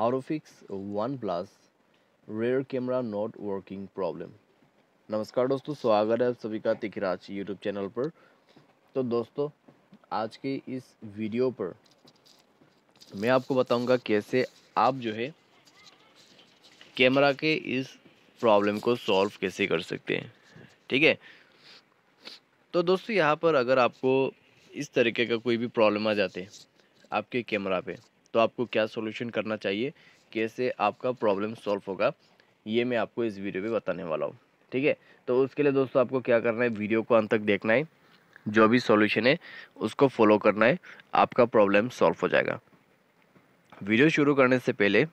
how to fix OnePlus rear camera not working problem नमस्कार दोस्तों स्वागत है आप सभी का तिखराज यूट्यूब चैनल पर तो दोस्तों आज के इस वीडियो पर मैं आपको बताऊंगा कैसे आप जो है कैमरा के इस प्रॉब्लम को सॉल्व कैसे कर सकते हैं ठीक है तो दोस्तों यहाँ पर अगर आपको इस तरीके का कोई भी प्रॉब्लम आ जाते हैं आपके कैमरा पे तो आपको क्या सोल्यूशन करना चाहिए कैसे आपका प्रॉब्लम सॉल्व होगा ये मैं आपको इस वीडियो में बताने वाला हूँ ठीक है तो उसके लिए दोस्तों आपको क्या करना है वीडियो को अंत तक देखना है जो भी सॉल्यूशन है उसको फॉलो करना है आपका प्रॉब्लम सॉल्व हो जाएगा वीडियो शुरू करने से पहले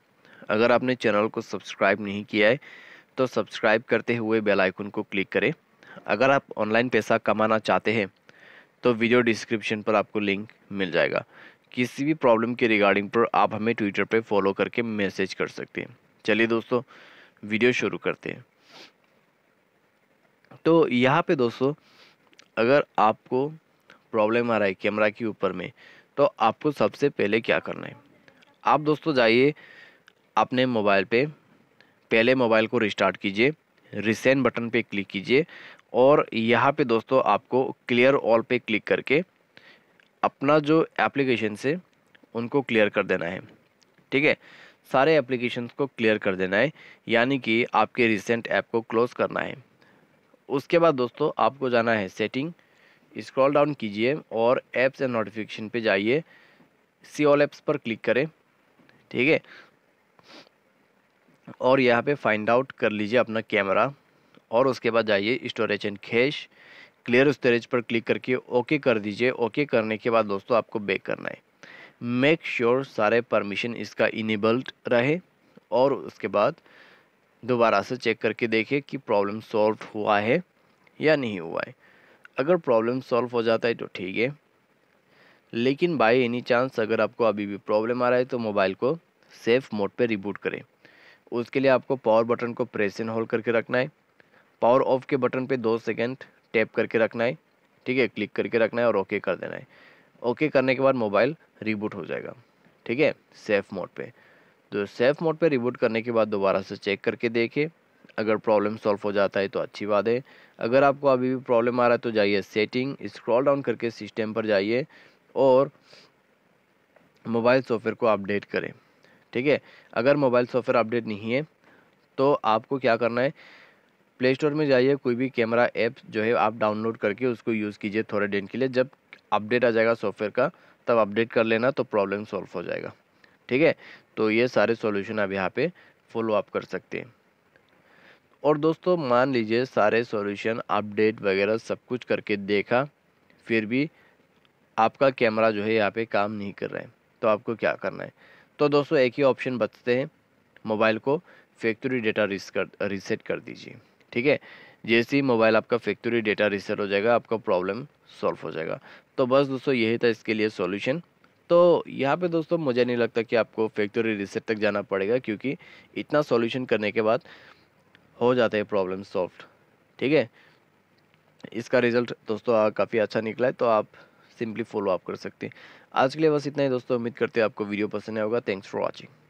अगर आपने चैनल को सब्सक्राइब नहीं किया है तो सब्सक्राइब करते हुए बेल आइकन को क्लिक करें अगर आप ऑनलाइन पैसा कमाना चाहते हैं तो वीडियो डिस्क्रिप्शन पर आपको लिंक मिल जाएगा किसी भी प्रॉब्लम के रिगार्डिंग पर आप हमें ट्विटर पर फॉलो करके मैसेज कर सकते हैं चलिए दोस्तों वीडियो शुरू करते हैं तो यहाँ पे दोस्तों अगर आपको प्रॉब्लम आ रहा है कैमरा के ऊपर में तो आपको सबसे पहले क्या करना है आप दोस्तों जाइए अपने मोबाइल पे पहले मोबाइल को रिस्टार्ट कीजिए रिसेंट बटन पे क्लिक कीजिए और यहाँ पे दोस्तों आपको क्लियर ऑल पे क्लिक करके अपना जो एप्लीकेशन से उनको क्लियर कर देना है ठीक है सारे एप्लीकेशन को क्लियर कर देना है यानी कि आपके रिसेंट ऐप को क्लोज़ करना है उसके बाद दोस्तों आपको जाना है सेटिंग स्क्रॉल डाउन कीजिए और ऐप्स एंड नोटिफिकेशन पे जाइए सी ऑल ऐप्स पर क्लिक करें ठीक है और यहाँ पे फाइंड आउट कर लीजिए अपना कैमरा और उसके बाद जाइए storage and cache clear storage पर क्लिक करके ओके कर दीजिए ओके करने के बाद दोस्तों आपको बैक करना है मेक श्योर sure सारे परमिशन इसका इनेबल्ड रहे और उसके बाद दोबारा से चेक करके देखें कि प्रॉब्लम सॉल्व हुआ है या नहीं हुआ है अगर प्रॉब्लम सॉल्व हो जाता है तो ठीक है लेकिन बाय एनी चांस अगर आपको अभी भी प्रॉब्लम आ रहा है तो मोबाइल को सेफ मोड पे रिबूट करें उसके लिए आपको पावर बटन को प्रेस एंड होल्ड करके रखना है पावर ऑफ के बटन पे दो सेकेंड टैप करके रखना है ठीक है क्लिक करके रखना है और ओके कर देना है ओके करने के बाद मोबाइल रिबूट हो जाएगा ठीक है सेफ मोड पे तो सेफ मोड पे रिबूट करने के बाद दोबारा से चेक करके देखें अगर प्रॉब्लम सॉल्व हो जाता है तो अच्छी बात है अगर आपको अभी भी प्रॉब्लम आ रहा है तो जाइए सेटिंग स्क्रॉल डाउन करके सिस्टम पर जाइए और मोबाइल सॉफ्टवेयर को अपडेट करें ठीक है अगर मोबाइल सॉफ्टवेयर अपडेट नहीं है तो आपको क्या करना है प्ले स्टोर में जाइए कोई भी कैमरा ऐप जो है आप डाउनलोड करके उसको यूज़ कीजिए थोड़े दिन के लिए जब अपडेट आ जाएगा सॉफ्टवेयर का तब अपडेट कर लेना तो प्रॉब्लम सॉल्व हो जाएगा ठीक है तो ये सारे सॉल्यूशन आप यहाँ पे फॉलो अप कर सकते हैं और दोस्तों मान लीजिए सारे सॉल्यूशन अपडेट वगैरह सब कुछ करके देखा फिर भी आपका कैमरा जो है यहाँ पे काम नहीं कर रहा है तो आपको क्या करना है तो दोस्तों एक ही ऑप्शन बचते हैं मोबाइल को फैक्ट्री डेटा रिस कर रिसेट कर दीजिए ठीक है जैसे ही मोबाइल आपका फैक्ट्री डेटा रिसेट हो जाएगा आपका प्रॉब्लम सॉल्व हो जाएगा तो बस दोस्तों यही था इसके लिए सॉल्यूशन तो यहाँ पे दोस्तों मुझे नहीं लगता कि आपको फैक्ट्री रिसेट तक जाना पड़ेगा क्योंकि इतना सॉल्यूशन करने के बाद हो जाता है प्रॉब्लम सॉल्व ठीक है इसका रिजल्ट दोस्तों काफ़ी अच्छा निकला है तो आप सिंपली फॉलो अप कर सकते हैं आज के लिए बस इतना ही दोस्तों उम्मीद करते हैं आपको वीडियो पसंद आएगा थैंक्स फॉर वॉचिंग